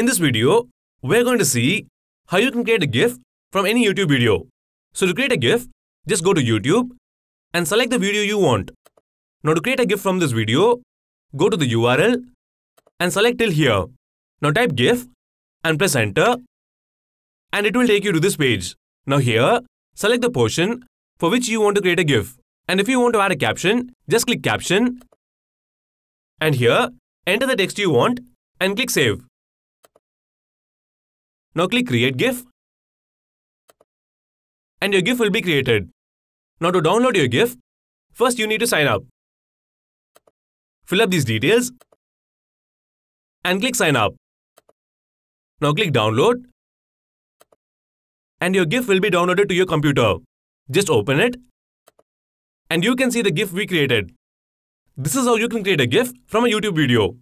In this video, we're going to see how you can create a GIF from any YouTube video. So to create a GIF, just go to YouTube and select the video you want. Now to create a GIF from this video, go to the URL and select till here. Now type GIF and press enter and it will take you to this page. Now here, select the portion for which you want to create a GIF. And if you want to add a caption, just click caption and here, enter the text you want and click save. Now click create GIF and your GIF will be created. Now to download your GIF, first you need to sign up. Fill up these details and click sign up. Now click download and your GIF will be downloaded to your computer. Just open it and you can see the GIF we created. This is how you can create a GIF from a YouTube video.